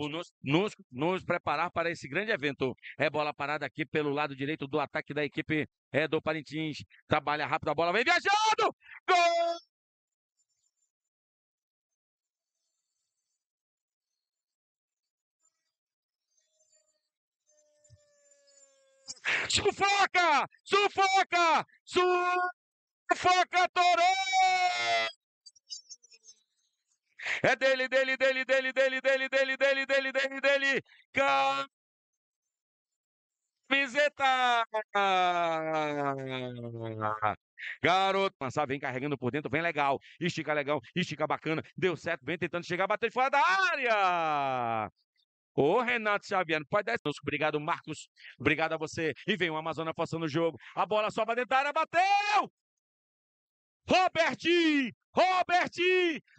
por nos, nos, nos preparar para esse grande evento. É bola parada aqui pelo lado direito do ataque da equipe é, do Parintins. Trabalha rápido a bola, vem viajando! Gol! Sufoca! Sufoca! Sufoca, Toró! É dele, dele, dele, dele, dele, dele, dele, dele, Garoto, lançar, vem carregando por dentro, vem legal, estica legal, estica bacana, deu certo, vem tentando chegar, bater fora da área! Ô Renato Xavier, pode dar esse Obrigado, Marcos. Obrigado a você. E vem o Amazonas forçando o jogo. A bola sobe dentro da área, bateu! Robert! Robert!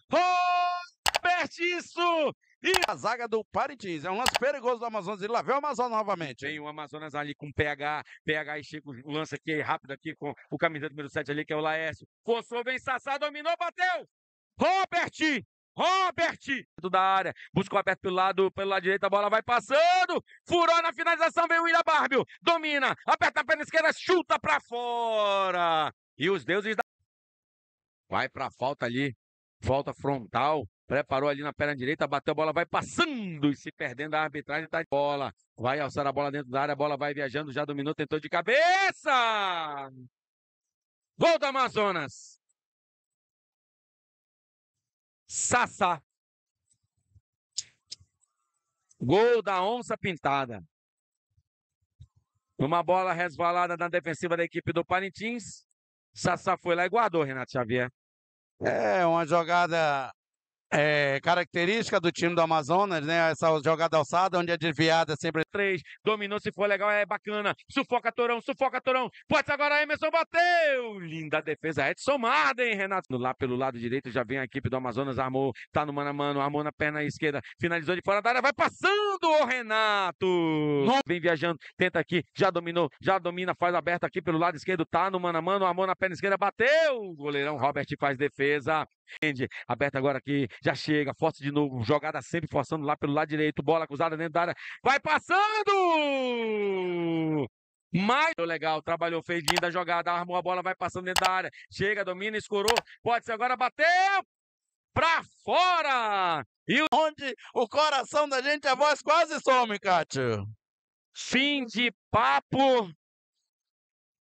Robert, isso! E a zaga do Parintins. É um lance perigoso do Amazonas. Ele lá vem o Amazonas novamente. Tem o Amazonas ali com PH. PH e Chico lança aqui rápido aqui com o camiseta número 7 ali, que é o Laércio. Forçou, vem Sassá, dominou, bateu! Robert! Robert! Da área, buscou aberto pelo lado, pelo lado direito, a bola vai passando, furou na finalização, veio o William Barbio, domina, aperta a perna esquerda, chuta pra fora! E os deuses da... Vai pra falta ali, falta frontal, Preparou ali na perna direita, bateu a bola, vai passando e se perdendo. A arbitragem tá de bola. Vai alçar a bola dentro da área, a bola vai viajando, já dominou, tentou de cabeça! Volta, Amazonas! Sassá. Gol da onça pintada. Uma bola resvalada na defensiva da equipe do Parintins. Sassá foi lá e guardou, Renato Xavier. É, uma jogada é, característica do time do Amazonas, né? Essa jogada alçada, onde a é desviada sempre. Três, dominou, se for legal, é bacana. Sufoca Torão, sufoca Torão. Pode agora, Emerson bateu! Linda defesa, Edson Marden, Renato. Lá pelo lado direito já vem a equipe do Amazonas, armou, tá no mano a mano, armou na perna esquerda, finalizou de fora da área, vai passando o Renato! Não. Vem viajando, tenta aqui, já dominou, já domina, faz aberto aqui pelo lado esquerdo, tá no mano a mano, armou na perna esquerda, bateu! O goleirão Robert faz defesa, Aberta agora aqui, já chega, força de novo, jogada sempre forçando lá pelo lado direito, bola cruzada dentro da área, vai passando! mais legal, trabalhou, fez linda jogada, armou a bola, vai passando dentro da área, chega, domina, escorou, pode ser agora, bateu! Pra fora! E onde o coração da gente, a voz quase some, Cátia. Fim de papo.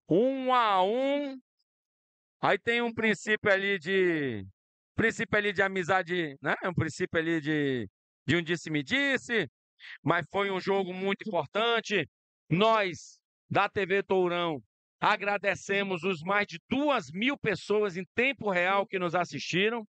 Um a um. Aí tem um princípio ali de princípio ali de amizade, né? Um princípio ali de, de um disse-me-disse, mas foi um jogo muito importante. Nós, da TV Tourão, agradecemos os mais de duas mil pessoas em tempo real que nos assistiram.